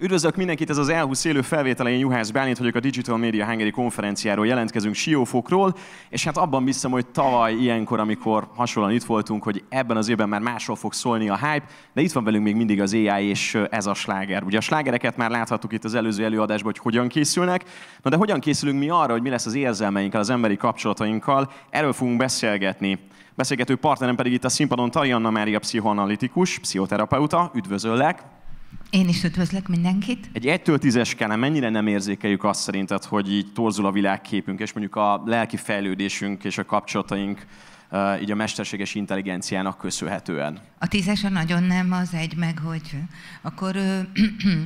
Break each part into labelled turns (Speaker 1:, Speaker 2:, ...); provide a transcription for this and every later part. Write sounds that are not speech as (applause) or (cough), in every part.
Speaker 1: Üdvözlök mindenkit, ez az Elhusz élő felvétele, én Juhász Bálint vagyok a Digital Media Hungary konferenciáról, jelentkezünk Siófokról, és hát abban hiszem, hogy tavaly ilyenkor, amikor hasonlóan itt voltunk, hogy ebben az évben már másról fog szólni a hype, de itt van velünk még mindig az AI és ez a sláger. Ugye a slágereket már láthattuk itt az előző előadásban, hogy hogyan készülnek, na de hogyan készülünk mi arra, hogy mi lesz az érzelmeinkkel, az emberi kapcsolatainkkal, erről fogunk beszélgetni. Beszélgető partnerem pedig itt a színpadon Tarianna Mária pszichoanalitikus, pszichoterapeuta, üdvözöllek!
Speaker 2: Én is üdvözlök mindenkit.
Speaker 1: Egy 1-től 10 mennyire nem érzékeljük azt szerinted, hogy így torzul a világképünk, és mondjuk a lelki fejlődésünk és a kapcsolataink eh, így a mesterséges intelligenciának köszönhetően?
Speaker 2: A tízesen nagyon nem, az egy meg, hogy akkor ö, ö, (clears throat) ö,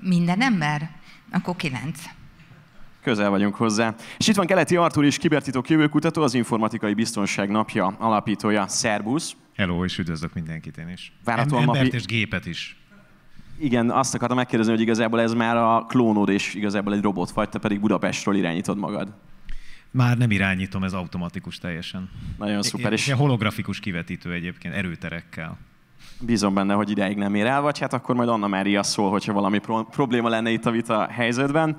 Speaker 2: minden ember, akkor kilenc
Speaker 1: közel vagyunk hozzá. És itt van Keleti Artur is, kibertitok jövőkutató, az Informatikai Biztonság Napja alapítója. Szerbusz!
Speaker 3: Hello, és üdvözlök mindenkit én is. Várhatóan Em- embert napi... és gépet is
Speaker 1: igen, azt akartam megkérdezni, hogy igazából ez már a klónod, és igazából egy robot vagy, te pedig Budapestről irányítod magad.
Speaker 3: Már nem irányítom, ez automatikus teljesen. Nagyon szuper. És holografikus kivetítő egyébként, erőterekkel.
Speaker 1: Bízom benne, hogy ideig nem ér el, vagy hát akkor majd Anna Mária szól, hogyha valami pro- probléma lenne itt a vita helyzetben.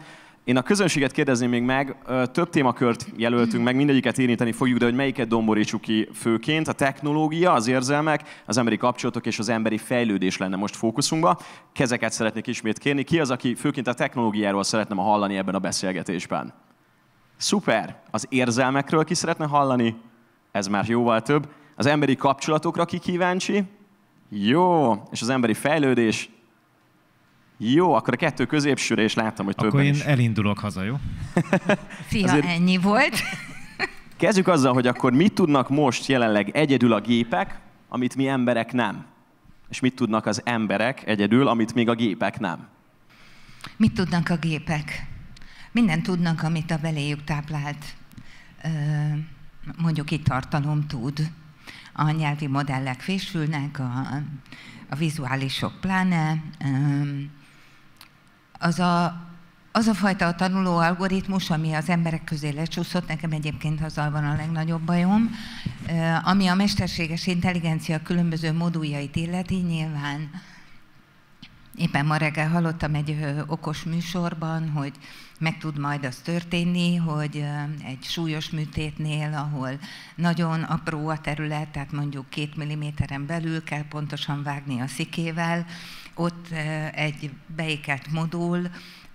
Speaker 1: Én a közönséget kérdezném még meg, több témakört jelöltünk meg, mindegyiket érinteni fogjuk, de hogy melyiket domborítsuk ki főként, a technológia, az érzelmek, az emberi kapcsolatok és az emberi fejlődés lenne most fókuszunkba. Kezeket szeretnék ismét kérni. Ki az, aki főként a technológiáról szeretne ma hallani ebben a beszélgetésben? Szuper! Az érzelmekről ki szeretne hallani? Ez már jóval több. Az emberi kapcsolatokra ki kíváncsi? Jó! És az emberi fejlődés? Jó, akkor a kettő középsőre, és láttam, hogy akkor többen én is.
Speaker 3: elindulok haza, jó? (laughs)
Speaker 1: Fia, Azért...
Speaker 2: ennyi volt. (laughs)
Speaker 1: Kezdjük azzal, hogy akkor mit tudnak most jelenleg egyedül a gépek, amit mi emberek nem? És mit tudnak az emberek egyedül, amit még a gépek nem?
Speaker 2: Mit tudnak a gépek? Minden tudnak, amit a beléjük táplált, mondjuk itt tartalom tud. A nyelvi modellek fésülnek, a, a vizuálisok pláne, az a, az a fajta a tanuló algoritmus, ami az emberek közé lecsúszott, nekem egyébként azzal van a legnagyobb bajom, ami a mesterséges intelligencia különböző moduljait illeti, nyilván éppen ma reggel hallottam egy okos műsorban, hogy meg tud majd az történni, hogy egy súlyos műtétnél, ahol nagyon apró a terület, tehát mondjuk két milliméteren belül kell pontosan vágni a szikével, ott egy beékelt modul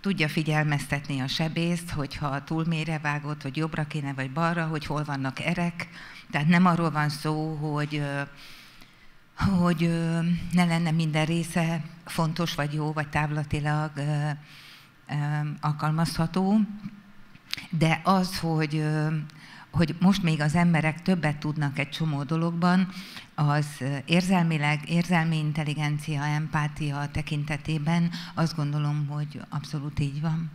Speaker 2: tudja figyelmeztetni a sebészt, hogyha túl mélyre vágott, vagy jobbra kéne, vagy balra, hogy hol vannak erek. Tehát nem arról van szó, hogy hogy ne lenne minden része fontos, vagy jó, vagy távlatilag alkalmazható, de az, hogy hogy most még az emberek többet tudnak egy csomó dologban, az érzelmileg, érzelmi intelligencia, empátia tekintetében azt gondolom, hogy abszolút így van.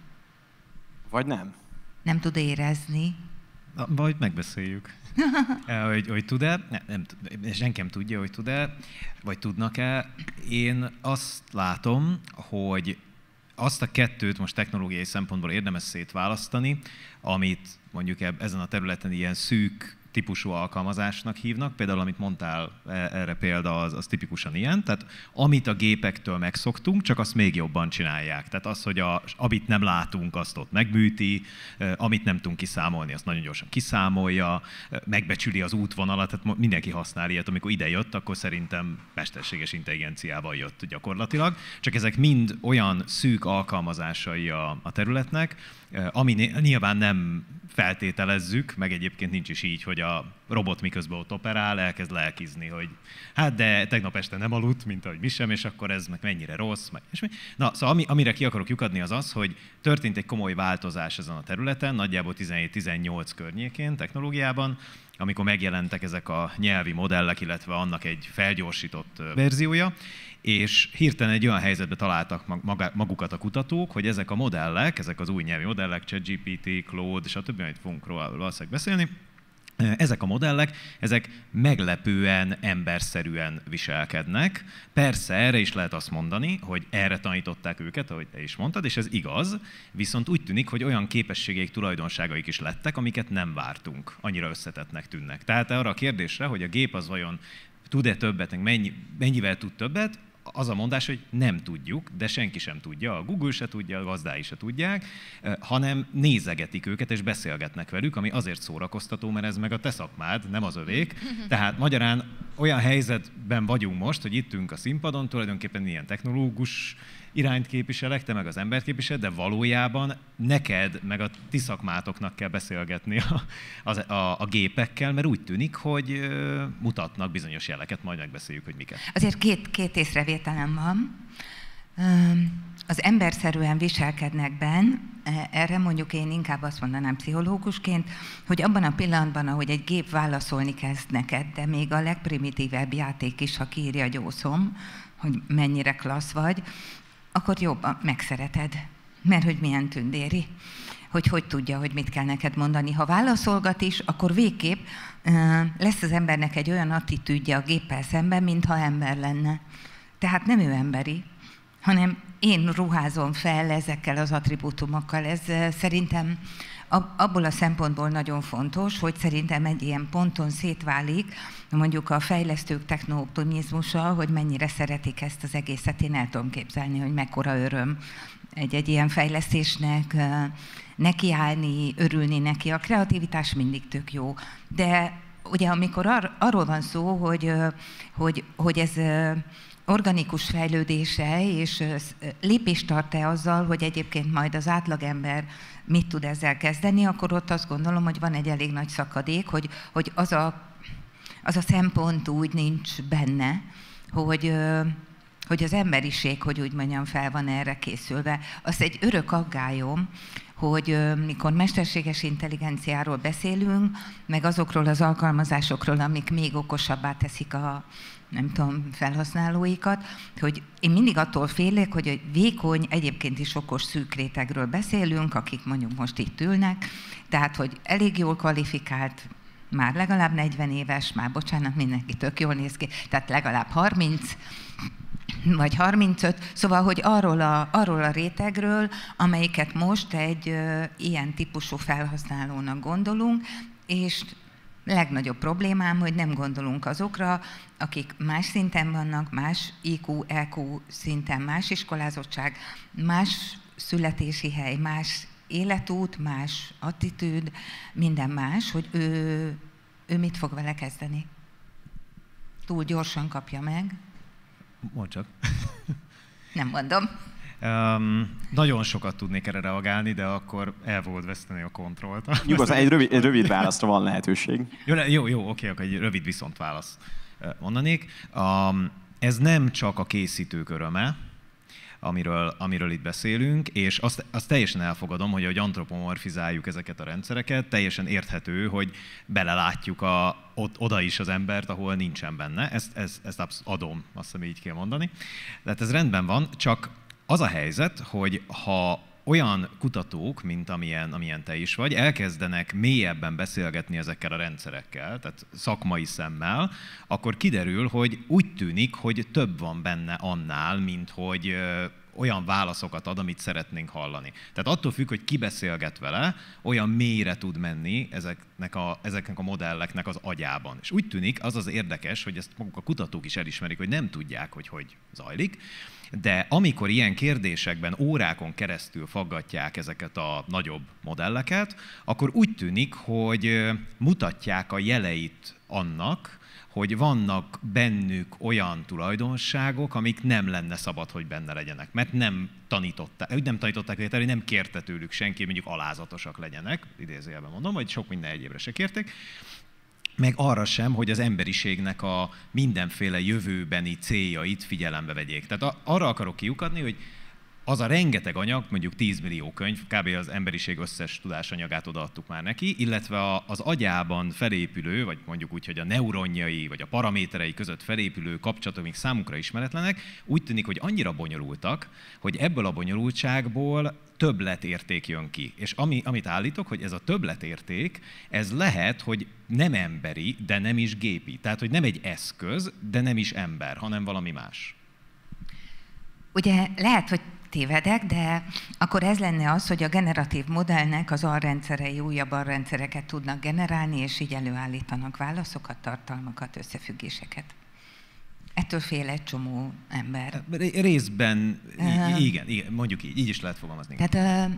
Speaker 2: Vagy nem? Nem tud érezni.
Speaker 3: Vagy megbeszéljük. (laughs) Eh, hogy, hogy tud-e, nem, nem, senki nem tudja, hogy tud-e, vagy tudnak-e. Én azt látom, hogy azt a kettőt most technológiai szempontból érdemes szétválasztani, amit mondjuk ezen a területen ilyen szűk típusú alkalmazásnak hívnak. Például, amit mondtál, e, erre példa az, az tipikusan ilyen. Tehát amit a gépektől megszoktunk, csak azt még jobban csinálják. Tehát az, hogy a, amit nem látunk, azt ott megműti, e, amit nem tudunk kiszámolni, azt nagyon gyorsan kiszámolja, e, megbecsüli az útvonalat, tehát mindenki használ ilyet. Amikor ide jött, akkor szerintem mesterséges intelligenciával jött gyakorlatilag. Csak ezek mind olyan szűk alkalmazásai a, a területnek, Eh, ami nyilván nem feltételezzük, meg egyébként nincs is így, hogy a robot miközben ott operál, elkezd lelkizni, hogy hát de tegnap este nem aludt, mint ahogy mi sem, és akkor ez meg mennyire rossz. Meg, és mi. Na, szóval ami, amire ki akarok lyukadni az az, hogy történt egy komoly változás ezen a területen, nagyjából 17-18 környékén technológiában, amikor megjelentek ezek a nyelvi modellek, illetve annak egy felgyorsított verziója, és hirtelen egy olyan helyzetbe találtak magukat a kutatók, hogy ezek a modellek, ezek az új nyelvi modellek, ChatGPT, Claude, stb., amit fogunk róla valószínűleg beszélni, ezek a modellek, ezek meglepően emberszerűen viselkednek. Persze erre is lehet azt mondani, hogy erre tanították őket, ahogy te is mondtad, és ez igaz, viszont úgy tűnik, hogy olyan képességeik, tulajdonságaik is lettek, amiket nem vártunk, annyira összetettnek tűnnek. Tehát arra a kérdésre, hogy a gép az vajon tud-e többet, mennyi, mennyivel tud többet, az a mondás, hogy nem tudjuk, de senki sem tudja, a Google se tudja, a gazdái se tudják, eh, hanem nézegetik őket és beszélgetnek velük, ami azért szórakoztató, mert ez meg a te szakmád, nem az övék. (laughs) Tehát magyarán olyan helyzetben vagyunk most, hogy itt ülünk a színpadon, tulajdonképpen ilyen technológus irányt képviselek, te meg az embert képviseled, de valójában neked, meg a ti szakmátoknak kell beszélgetni a, a, a, a gépekkel, mert úgy tűnik, hogy ö, mutatnak bizonyos jeleket, majd megbeszéljük, hogy miket.
Speaker 2: Azért két, két észrevételem van. Az emberszerűen viselkednek benn, e, erre mondjuk én inkább azt mondanám pszichológusként, hogy abban a pillanatban, ahogy egy gép válaszolni kezd neked, de még a legprimitívebb játék is, ha kiírja gyószom, hogy mennyire klassz vagy, akkor jobban megszereted. Mert hogy milyen tündéri, hogy hogy tudja, hogy mit kell neked mondani. Ha válaszolgat is, akkor végképp lesz az embernek egy olyan attitűdje a géppel szemben, mintha ember lenne. Tehát nem ő emberi, hanem én ruházom fel ezekkel az attribútumokkal. Ez szerintem abból a szempontból nagyon fontos, hogy szerintem egy ilyen ponton szétválik mondjuk a fejlesztők technooptimizmusa, hogy mennyire szeretik ezt az egészet. Én el tudom képzelni, hogy mekkora öröm egy-egy ilyen fejlesztésnek nekiállni, örülni neki. A kreativitás mindig tök jó, de ugye amikor ar- arról van szó, hogy, hogy, hogy ez organikus fejlődése, és lépést tart-e azzal, hogy egyébként majd az átlagember mit tud ezzel kezdeni, akkor ott azt gondolom, hogy van egy elég nagy szakadék, hogy, hogy az, a, az a szempont úgy nincs benne, hogy, hogy az emberiség, hogy úgy mondjam, fel van erre készülve. Az egy örök aggályom, hogy mikor mesterséges intelligenciáról beszélünk, meg azokról az alkalmazásokról, amik még okosabbá teszik a, nem tudom, felhasználóikat, hogy én mindig attól félek, hogy egy vékony, egyébként is okos szűk rétegről beszélünk, akik mondjuk most itt ülnek, tehát, hogy elég jól kvalifikált, már legalább 40 éves, már bocsánat, mindenki tök jól néz ki, tehát legalább 30, vagy 35, szóval, hogy arról a, arról a rétegről, amelyiket most egy ö, ilyen típusú felhasználónak gondolunk, és legnagyobb problémám, hogy nem gondolunk azokra, akik más szinten vannak, más IQ, EQ szinten, más iskolázottság, más születési hely, más életút, más attitűd, minden más, hogy ő, ő mit fog vele kezdeni. Túl gyorsan kapja meg. Mondd csak. nem mondom.
Speaker 3: Um, nagyon sokat tudnék erre reagálni, de akkor el volt veszteni a kontrollt. (laughs) Nyugodtan, egy rövid, egy rövid válaszra
Speaker 1: van lehetőség.
Speaker 3: Jó, jó, jó oké, akkor egy rövid viszont válasz mondanék. Um, ez nem csak a készítők öröme, amiről, amiről itt beszélünk, és azt, azt teljesen elfogadom, hogy ahogy antropomorfizáljuk ezeket a rendszereket, teljesen érthető, hogy belelátjuk a, ott, oda is az embert, ahol nincsen benne. Ezt, ezt, ezt adom, azt hiszem így kell mondani. Tehát ez rendben van, csak az a helyzet, hogy ha olyan kutatók, mint amilyen, amilyen te is vagy, elkezdenek mélyebben beszélgetni ezekkel a rendszerekkel, tehát szakmai szemmel, akkor kiderül, hogy úgy tűnik, hogy több van benne annál, mint hogy olyan válaszokat ad, amit szeretnénk hallani. Tehát attól függ, hogy ki beszélget vele, olyan mélyre tud menni ezeknek a, ezeknek a modelleknek az agyában. És úgy tűnik, az az érdekes, hogy ezt maguk a kutatók is elismerik, hogy nem tudják, hogy hogy zajlik, de amikor ilyen kérdésekben órákon keresztül faggatják ezeket a nagyobb modelleket, akkor úgy tűnik, hogy mutatják a jeleit annak, hogy vannak bennük olyan tulajdonságok, amik nem lenne szabad, hogy benne legyenek, mert nem tanították, úgy nem tanították őket hogy nem kérte tőlük senki, hogy mondjuk alázatosak legyenek, idézőjelben mondom, vagy sok minden egyébre se kérték, meg arra sem, hogy az emberiségnek a mindenféle jövőbeni céljait figyelembe vegyék. Tehát arra akarok kiukadni, hogy az a rengeteg anyag, mondjuk 10 millió könyv, kb. az emberiség összes tudásanyagát odaadtuk már neki, illetve a, az agyában felépülő, vagy mondjuk úgy, hogy a neuronjai, vagy a paraméterei között felépülő kapcsolatok, amik számunkra ismeretlenek, úgy tűnik, hogy annyira bonyolultak, hogy ebből a bonyolultságból többletérték jön ki. És ami, amit állítok, hogy ez a többletérték, ez lehet, hogy nem emberi, de nem is gépi. Tehát, hogy nem egy eszköz, de nem is ember, hanem valami más.
Speaker 2: Ugye lehet, hogy tévedek, de akkor ez lenne az, hogy a generatív modellnek az alrendszerei újabb alrendszereket tudnak generálni, és így előállítanak válaszokat, tartalmakat, összefüggéseket. Ettől fél egy csomó ember. Részben, uh, igen,
Speaker 3: igen, mondjuk így, így is lehet fogalmazni. Tehát
Speaker 2: uh,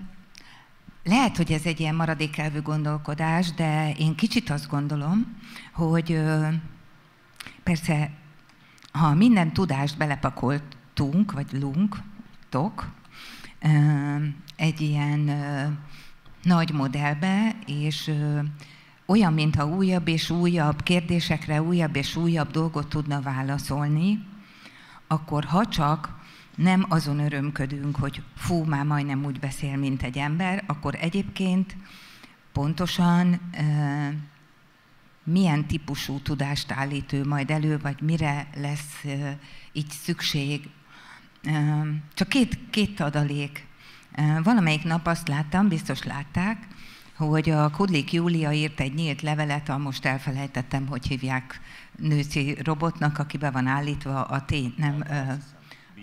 Speaker 2: lehet, hogy ez egy ilyen maradékelvű gondolkodás, de én kicsit azt gondolom, hogy uh, persze, ha minden tudást belepakoltunk, vagy lunk, láttok egy ilyen nagy modellbe, és olyan, mintha újabb és újabb kérdésekre újabb és újabb dolgot tudna válaszolni, akkor ha csak nem azon örömködünk, hogy fú, már majdnem úgy beszél, mint egy ember, akkor egyébként pontosan e, milyen típusú tudást állít ő majd elő, vagy mire lesz e, így szükség csak két, két adalék. Valamelyik nap azt láttam, biztos látták, hogy a Kudlik Júlia írt egy nyílt levelet, a most elfelejtettem, hogy hívják nőci robotnak, aki be van állítva a tény, nem...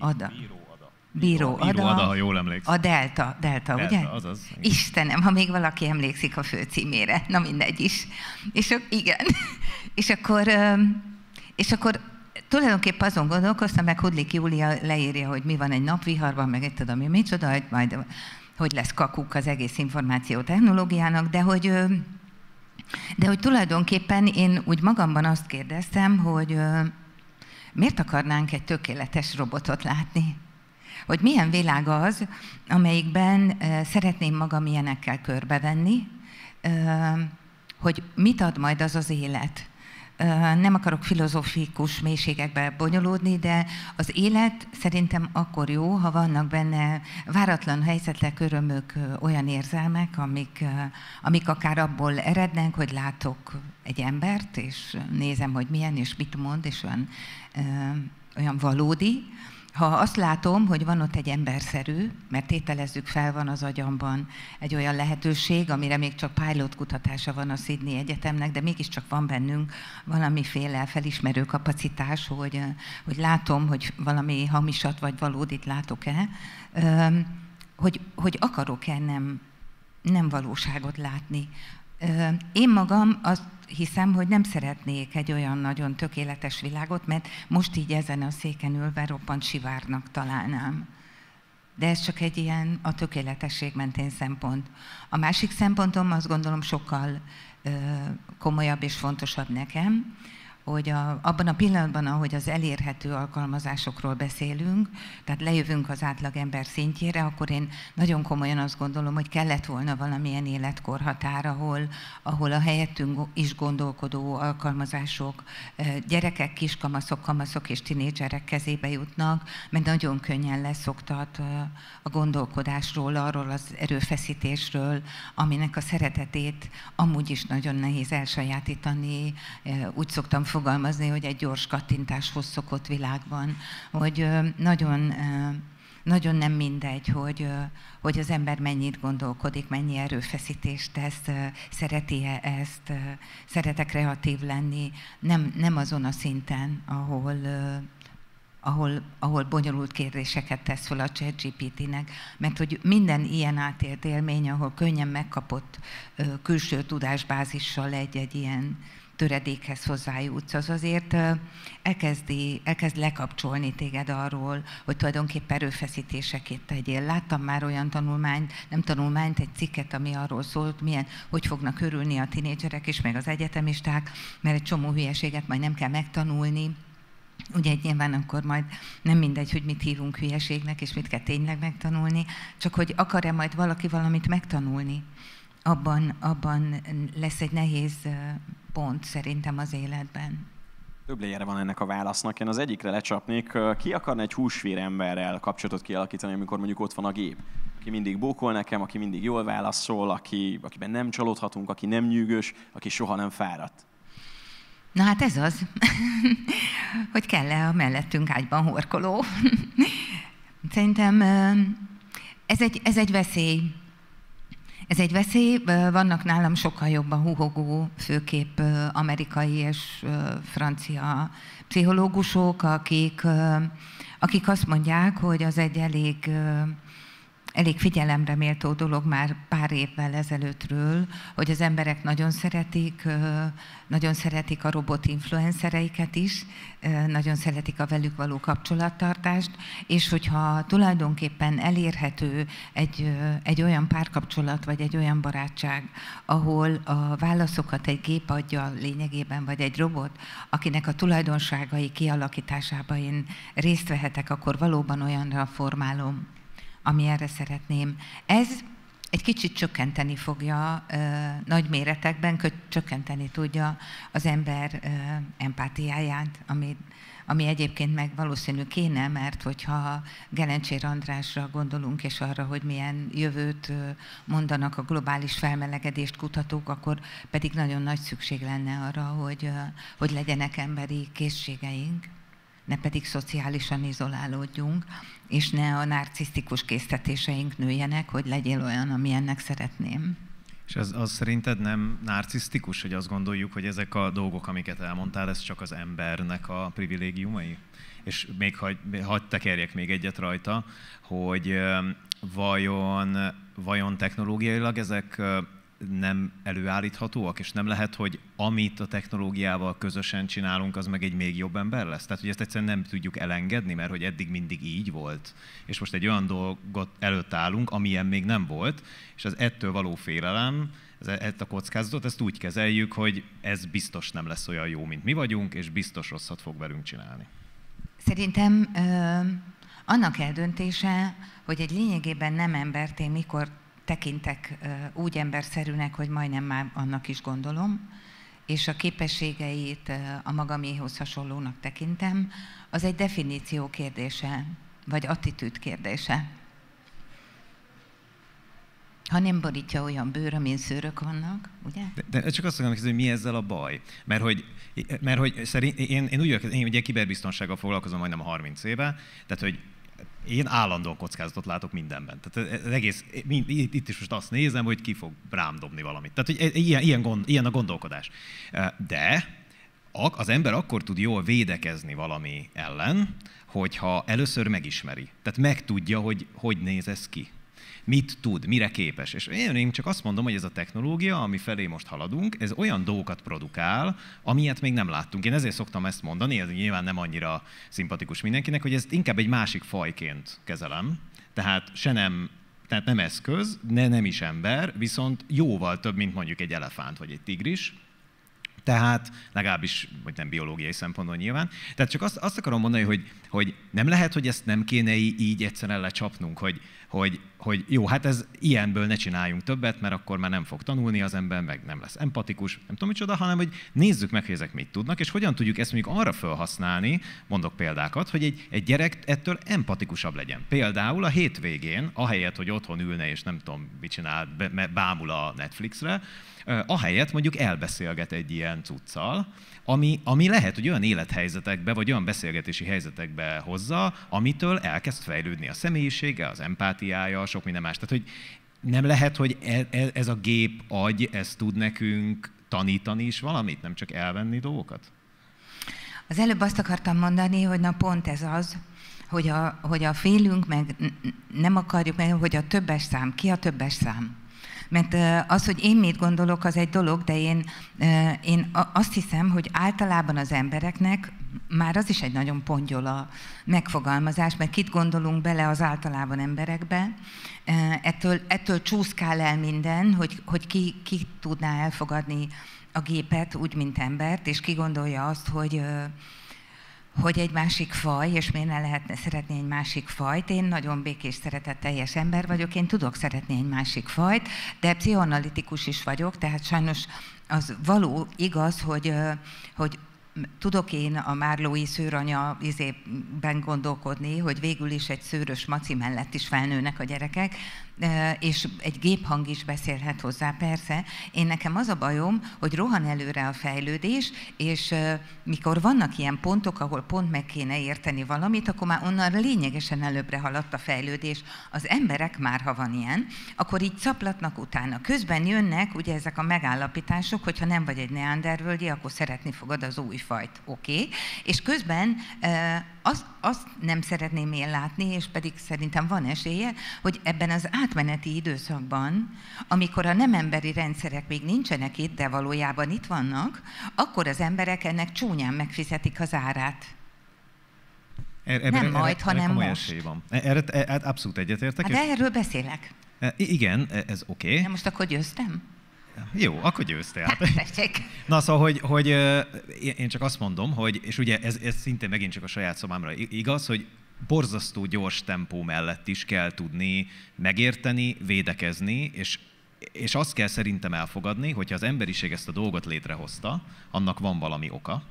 Speaker 2: Ada. Bíró Ada. Bíró Ada, Bíró Ada, ha jól emlékszem. A Delta, Delta, Delta ugye? Azaz, Istenem, ha még valaki emlékszik a főcímére, na mindegy is. És, igen. (laughs) és akkor, és akkor tulajdonképpen azon gondolkoztam, meg Hudlik Júlia leírja, hogy mi van egy napviharban, meg egy tudom én micsoda, hogy majd hogy lesz kakuk az egész információ technológiának, de hogy, de hogy tulajdonképpen én úgy magamban azt kérdeztem, hogy miért akarnánk egy tökéletes robotot látni? Hogy milyen világ az, amelyikben szeretném magam ilyenekkel körbevenni, hogy mit ad majd az az élet, nem akarok filozófikus mélységekbe bonyolódni, de az élet szerintem akkor jó, ha vannak benne váratlan helyzetek, örömök, olyan érzelmek, amik, amik akár abból erednek, hogy látok egy embert, és nézem, hogy milyen, és mit mond, és olyan, olyan valódi ha azt látom, hogy van ott egy emberszerű, mert tételezzük fel, van az agyamban egy olyan lehetőség, amire még csak pilot kutatása van a Sydney Egyetemnek, de mégiscsak van bennünk valamiféle felismerő kapacitás, hogy, hogy látom, hogy valami hamisat vagy valódit látok-e, hogy, hogy akarok-e nem, nem valóságot látni. Én magam azt hiszem, hogy nem szeretnék egy olyan nagyon tökéletes világot, mert most így ezen a széken ülve roppant sivárnak találnám. De ez csak egy ilyen a tökéletesség mentén szempont. A másik szempontom azt gondolom sokkal ö, komolyabb és fontosabb nekem, hogy a, abban a pillanatban, ahogy az elérhető alkalmazásokról beszélünk, tehát lejövünk az átlagember szintjére, akkor én nagyon komolyan azt gondolom, hogy kellett volna valamilyen életkorhatár, ahol, ahol a helyettünk is gondolkodó alkalmazások eh, gyerekek, kiskamaszok, kamaszok és tinédzserek kezébe jutnak, mert nagyon könnyen leszoktat eh, a gondolkodásról, arról az erőfeszítésről, aminek a szeretetét amúgy is nagyon nehéz elsajátítani. Eh, úgy szoktam fogalmazni, hogy egy gyors kattintás szokott világban, hogy nagyon nagyon nem mindegy, hogy, hogy az ember mennyit gondolkodik, mennyi erőfeszítést tesz, szereti-e ezt, szeretek kreatív lenni, nem, nem azon a szinten, ahol, ahol, ahol bonyolult kérdéseket tesz fel a ChatGPT-nek, mert hogy minden ilyen átért élmény, ahol könnyen megkapott külső tudásbázissal egy-egy ilyen töredékhez hozzájutsz, az azért elkezdi, elkezd lekapcsolni téged arról, hogy tulajdonképpen erőfeszítésekét tegyél. Láttam már olyan tanulmányt, nem tanulmányt, egy cikket, ami arról szólt, milyen, hogy fognak örülni a tinédzserek és meg az egyetemisták, mert egy csomó hülyeséget majd nem kell megtanulni, Ugye nyilván akkor majd nem mindegy, hogy mit hívunk hülyeségnek, és mit kell tényleg megtanulni, csak hogy akar-e majd valaki valamit megtanulni abban, abban lesz egy nehéz pont szerintem az életben.
Speaker 1: Több lényere van ennek a válasznak. Én az egyikre lecsapnék. Ki akarna egy húsvér emberrel kapcsolatot kialakítani, amikor mondjuk ott van a gép? Aki mindig bókol nekem, aki mindig jól válaszol, aki, akiben nem csalódhatunk, aki nem nyűgös, aki soha nem fáradt.
Speaker 2: Na hát ez az, (laughs) hogy kell-e a mellettünk ágyban horkoló. (laughs) Szerintem ez egy, ez egy veszély, ez egy veszély, vannak nálam sokkal jobban húhogó, főképp amerikai és francia pszichológusok, akik, akik azt mondják, hogy az egy elég elég figyelemre méltó dolog már pár évvel ezelőttről, hogy az emberek nagyon szeretik, nagyon szeretik a robot influencereiket is, nagyon szeretik a velük való kapcsolattartást, és hogyha tulajdonképpen elérhető egy, egy olyan párkapcsolat, vagy egy olyan barátság, ahol a válaszokat egy gép adja lényegében, vagy egy robot, akinek a tulajdonságai kialakításában én részt vehetek, akkor valóban olyanra formálom erre szeretném. Ez egy kicsit csökkenteni fogja nagy méretekben, csökkenteni tudja az ember empátiáját, ami ami egyébként meg valószínű kéne, mert hogyha Gelencsér Andrásra gondolunk, és arra, hogy milyen jövőt mondanak a globális felmelegedést kutatók, akkor pedig nagyon nagy szükség lenne arra, hogy, hogy legyenek emberi készségeink ne pedig szociálisan izolálódjunk, és ne a narcisztikus késztetéseink nőjenek, hogy legyél olyan, amilyennek szeretném.
Speaker 3: És az, az szerinted nem narcisztikus, hogy azt gondoljuk, hogy ezek a dolgok, amiket elmondtál, ez csak az embernek a privilégiumai? És még hagy, hagy tekerjek még egyet rajta, hogy vajon, vajon technológiailag ezek nem előállíthatóak, és nem lehet, hogy amit a technológiával közösen csinálunk, az meg egy még jobb ember lesz. Tehát, hogy ezt egyszerűen nem tudjuk elengedni, mert hogy eddig mindig így volt. És most egy olyan dolgot előtt állunk, amilyen még nem volt, és az ettől való félelem, ezt a kockázatot, ezt úgy kezeljük, hogy ez biztos nem lesz olyan jó, mint mi vagyunk, és biztos rosszat fog velünk csinálni.
Speaker 2: Szerintem ö, annak eldöntése, hogy egy lényegében nem emberté mikor tekintek úgy emberszerűnek, hogy majdnem már annak is gondolom, és a képességeit a magaméhoz hasonlónak tekintem, az egy definíció kérdése, vagy attitűd kérdése. Ha nem borítja olyan bőr, amin szőrök vannak, ugye?
Speaker 3: De, de csak azt akarom hogy mi ezzel a baj? Mert hogy, mert hogy szerint, én, én úgy vagyok, én ugye kiberbiztonsággal foglalkozom majdnem 30 éve, tehát hogy én állandóan kockázatot látok mindenben. Tehát ez e- egész, e- mind, itt is most azt nézem, hogy ki fog rám dobni valamit. Tehát hogy e- ilyen, ilyen, gond, ilyen a gondolkodás. De az ember akkor tud jól védekezni valami ellen, hogyha először megismeri. Tehát megtudja, hogy hogy néz ez ki. Mit tud, mire képes? És én, én csak azt mondom, hogy ez a technológia, ami felé most haladunk, ez olyan dolgokat produkál, amilyet még nem láttunk. Én ezért szoktam ezt mondani, ez nyilván nem annyira szimpatikus mindenkinek, hogy ezt inkább egy másik fajként kezelem. Tehát se nem tehát nem eszköz, ne nem is ember, viszont jóval több, mint mondjuk egy elefánt vagy egy tigris, tehát legalábbis, vagy nem biológiai szempontból nyilván. Tehát csak azt, azt akarom mondani, hogy, hogy nem lehet, hogy ezt nem kéne így egyszerűen lecsapnunk, hogy hogy, hogy jó, hát ez ilyenből ne csináljunk többet, mert akkor már nem fog tanulni az ember, meg nem lesz empatikus, nem tudom micsoda, hanem hogy nézzük meg, hogy ezek mit tudnak, és hogyan tudjuk ezt mondjuk arra felhasználni, mondok példákat, hogy egy, egy gyerek ettől empatikusabb legyen. Például a hétvégén, ahelyett, hogy otthon ülne és nem tudom, mit csinál, bámul a Netflixre, ahelyett mondjuk elbeszélget egy ilyen cuccal, ami, ami lehet, hogy olyan élethelyzetekbe, vagy olyan beszélgetési helyzetekbe hozza, amitől elkezd fejlődni a személyisége, az empátia, empátiája, sok minden más. Tehát, hogy nem lehet, hogy e, e, ez a gép agy, ez tud nekünk tanítani is valamit, nem csak elvenni dolgokat?
Speaker 2: Az előbb azt akartam mondani, hogy na pont ez az, hogy a, hogy a félünk, meg nem akarjuk, meg hogy a többes szám, ki a többes szám. Mert az, hogy én mit gondolok, az egy dolog, de én, én azt hiszem, hogy általában az embereknek már az is egy nagyon a megfogalmazás, mert kit gondolunk bele az általában emberekbe, ettől, ettől csúszkál el minden, hogy, hogy ki, ki tudná elfogadni a gépet úgy, mint embert, és ki gondolja azt, hogy, hogy egy másik faj, és miért ne lehetne szeretni egy másik fajt. Én nagyon békés, szeretetteljes ember vagyok, én tudok szeretni egy másik fajt, de pszichoanalitikus is vagyok, tehát sajnos az való igaz, hogy, hogy tudok én a Márlói szőranya izében gondolkodni, hogy végül is egy szőrös maci mellett is felnőnek a gyerekek, és egy géphang is beszélhet hozzá, persze. Én nekem az a bajom, hogy rohan előre a fejlődés, és mikor vannak ilyen pontok, ahol pont meg kéne érteni valamit, akkor már onnan lényegesen előbbre haladt a fejlődés. Az emberek már, ha van ilyen, akkor így szaplatnak utána. Közben jönnek ugye ezek a megállapítások, hogyha nem vagy egy neandervölgyi, akkor szeretni fogod az új fajt. Oké? Okay? És közben azt, azt nem szeretném én látni, és pedig szerintem van esélye, hogy ebben az át átmeneti időszakban, amikor a nem emberi rendszerek még nincsenek itt, de valójában itt vannak, akkor az emberek ennek csúnyán megfizetik az árát.
Speaker 3: Er, ebben, nem e-, majd, erre, hanem e-, erre most. Van. Erre, erre abszolút egyetértek. Hát és... erről beszélek. E, I- igen, ez oké. Okay. most akkor győztem? Jó, akkor győztél. Hát, (laughs) Na szóval, hogy, hogy én csak azt mondom, hogy, és ugye ez, ez szintén megint csak a saját szomámra igaz, hogy borzasztó gyors tempó mellett is kell tudni megérteni, védekezni, és és azt kell szerintem elfogadni, hogyha az emberiség ezt a dolgot létrehozta, annak van valami oka,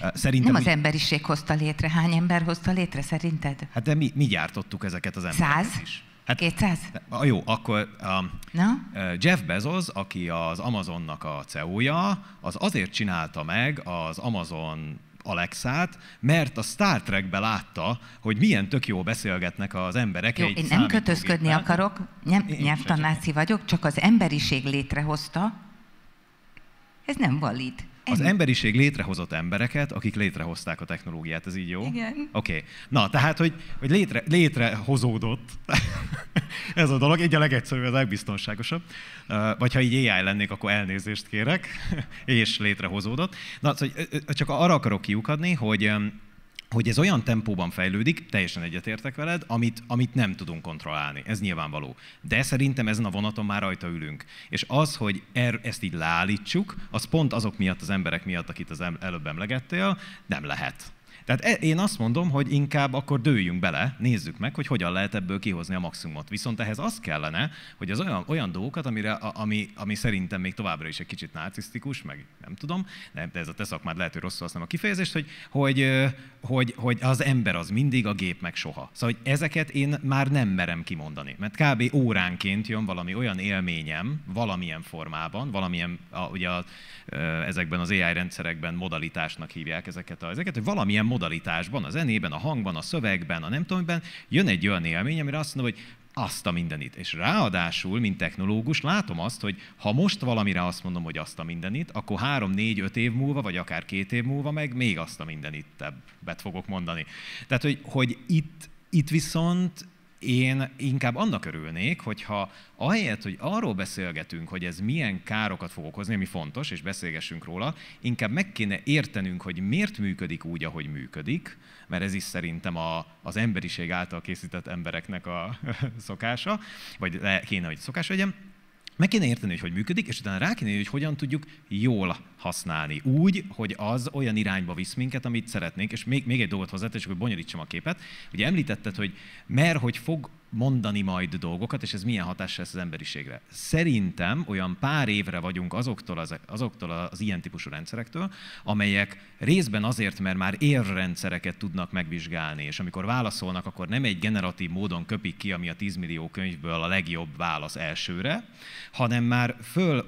Speaker 3: Szerintem nem az
Speaker 2: emberiség hozta létre. Hány ember hozta létre szerinted?
Speaker 3: Hát de mi, mi gyártottuk ezeket az embereket Száz? is. Hát, 200? A, jó, akkor um, Na? Jeff Bezos, aki az Amazonnak a CEO-ja, az azért csinálta meg az Amazon Alexát, mert a Star Trekbe látta, hogy milyen tök jó beszélgetnek az emberek. Jó, egy én nem kötözködni akarok,
Speaker 2: nem, nyelvtanáci vagyok, csak az emberiség létrehozta. Ez nem valid az
Speaker 3: emberiség létrehozott embereket, akik létrehozták a technológiát, ez így jó? Igen. Oké. Okay. Na, tehát, hogy, hogy létre, létrehozódott (laughs) ez a dolog, így a legegyszerűbb, a legbiztonságosabb. Vagy ha így AI lennék, akkor elnézést kérek, (laughs) és létrehozódott. Na, szóval, csak arra akarok kiukadni, hogy hogy ez olyan tempóban fejlődik, teljesen egyetértek veled, amit, amit nem tudunk kontrollálni. Ez nyilvánvaló. De szerintem ezen a vonaton már rajta ülünk. És az, hogy er, ezt így leállítsuk, az pont azok miatt, az emberek miatt, akit az előbb emlegettél, nem lehet. Tehát e, én azt mondom, hogy inkább akkor dőljünk bele, nézzük meg, hogy hogyan lehet ebből kihozni a maximumot. Viszont ehhez az kellene, hogy az olyan, olyan dolgokat, amire, ami, ami szerintem még továbbra is egy kicsit narcisztikus, meg nem tudom, de ez a te szakmád lehet, hogy rosszul használom a kifejezést, hogy, hogy, hogy, hogy az ember az mindig, a gép meg soha. Szóval hogy ezeket én már nem merem kimondani, mert kb. óránként jön valami olyan élményem, valamilyen formában, valamilyen, a, ugye a, ezekben az AI rendszerekben modalitásnak hívják ezeket, a, ezeket hogy valamilyen modalitásban, a zenében, a hangban, a szövegben, a nem tudom, jön egy olyan élmény, amire azt mondom, hogy azt a mindenit. És ráadásul, mint technológus, látom azt, hogy ha most valamire azt mondom, hogy azt a mindenit, akkor három, négy, öt év múlva, vagy akár két év múlva meg még azt a mindenit bet fogok mondani. Tehát, hogy, hogy itt, itt viszont én inkább annak örülnék, hogyha ahelyett, hogy arról beszélgetünk, hogy ez milyen károkat fog okozni, ami fontos, és beszélgessünk róla, inkább meg kéne értenünk, hogy miért működik úgy, ahogy működik, mert ez is szerintem a, az emberiség által készített embereknek a (laughs) szokása, vagy le kéne, hogy szokás legyen, meg kéne érteni, hogy hogy működik, és utána rá kéne hogy hogyan tudjuk jól használni. Úgy, hogy az olyan irányba visz minket, amit szeretnénk. És még, még egy dolgot és hogy bonyolítsam a képet. Ugye említetted, hogy mer, hogy fog mondani majd dolgokat, és ez milyen hatás lesz az emberiségre. Szerintem olyan pár évre vagyunk azoktól az, azoktól az ilyen típusú rendszerektől, amelyek részben azért, mert már érrendszereket tudnak megvizsgálni, és amikor válaszolnak, akkor nem egy generatív módon köpik ki, ami a 10 millió könyvből a legjobb válasz elsőre, hanem már föl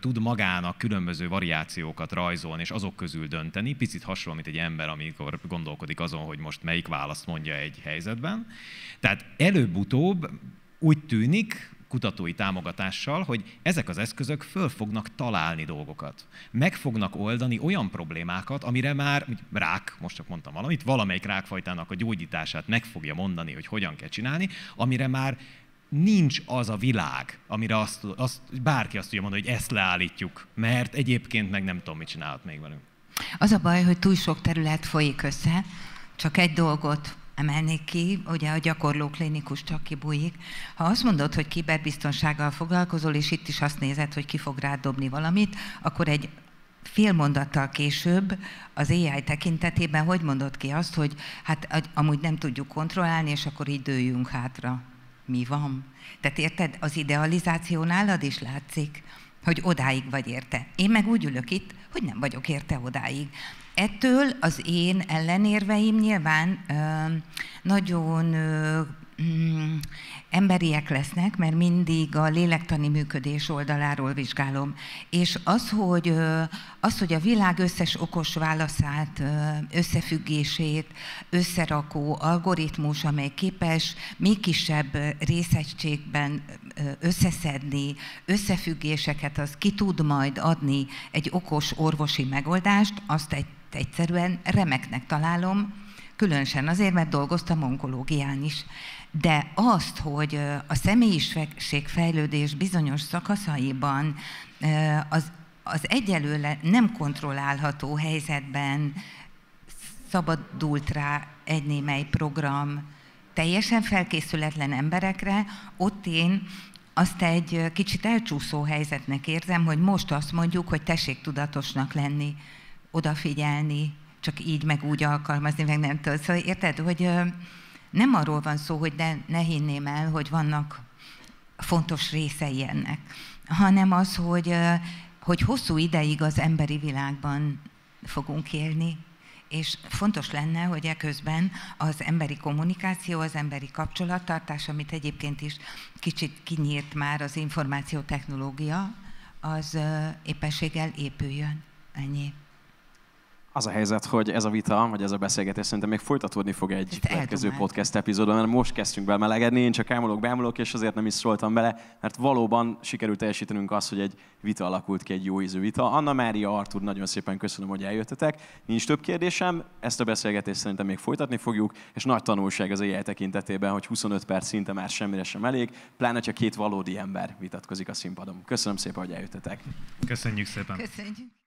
Speaker 3: tud magának különböző variációkat rajzolni, és azok közül dönteni. Picit hasonló, mint egy ember, amikor gondolkodik azon, hogy most melyik választ mondja egy helyzetben. Tehát előbb-utóbb úgy tűnik, kutatói támogatással, hogy ezek az eszközök föl fognak találni dolgokat. Meg fognak oldani olyan problémákat, amire már rák, most csak mondtam valamit, valamelyik rákfajtának a gyógyítását meg fogja mondani, hogy hogyan kell csinálni, amire már nincs az a világ, amire azt, azt, bárki azt tudja mondani, hogy ezt leállítjuk, mert egyébként meg nem tudom, mit csinálhat még velünk.
Speaker 2: Az a baj, hogy túl sok terület folyik össze, csak egy dolgot emelnék ki, ugye a gyakorló klinikus csak kibújik. Ha azt mondod, hogy kiberbiztonsággal foglalkozol, és itt is azt nézed, hogy ki fog rád dobni valamit, akkor egy fél mondattal később az AI tekintetében hogy mondod ki azt, hogy hát amúgy nem tudjuk kontrollálni, és akkor így dőljünk hátra mi van. Tehát érted, az idealizáció nálad is látszik, hogy odáig vagy érte. Én meg úgy ülök itt, hogy nem vagyok érte odáig. Ettől az én ellenérveim nyilván ö, nagyon ö, mm, emberiek lesznek, mert mindig a lélektani működés oldaláról vizsgálom. És az, hogy, az, hogy a világ összes okos válaszát, összefüggését, összerakó algoritmus, amely képes még kisebb részegységben összeszedni összefüggéseket, az ki tud majd adni egy okos orvosi megoldást, azt egy, egyszerűen remeknek találom, különösen azért, mert dolgoztam onkológián is de azt, hogy a személyiségfejlődés bizonyos szakaszaiban az, az egyelőre nem kontrollálható helyzetben szabadult rá egy némely program teljesen felkészületlen emberekre, ott én azt egy kicsit elcsúszó helyzetnek érzem, hogy most azt mondjuk, hogy tessék tudatosnak lenni, odafigyelni, csak így meg úgy alkalmazni, meg nem tudom. Szóval érted, hogy nem arról van szó, hogy ne, ne hinném el, hogy vannak fontos részei ennek, hanem az, hogy, hogy hosszú ideig az emberi világban fogunk élni, és fontos lenne, hogy eközben az emberi kommunikáció, az emberi kapcsolattartás, amit egyébként is kicsit kinyírt már az információtechnológia, az éppenséggel épüljön. Ennyi.
Speaker 1: Az a helyzet, hogy ez a vita, vagy ez a beszélgetés szerintem még folytatódni fog egy következő podcast epizódban, mert most kezdtünk belmelegedni, én csak ámolok, bámolok, és azért nem is szóltam bele, mert valóban sikerült teljesítenünk azt, hogy egy vita alakult ki, egy jó ízű vita. Anna Mária Artur, nagyon szépen köszönöm, hogy eljöttetek. Nincs több kérdésem, ezt a beszélgetést szerintem még folytatni fogjuk, és nagy tanulság az éjjel tekintetében, hogy 25 perc szinte már semmire sem elég, pláne, csak két valódi ember vitatkozik a színpadon. Köszönöm szépen, hogy eljöttetek. Köszönjük szépen.
Speaker 2: Köszönjük.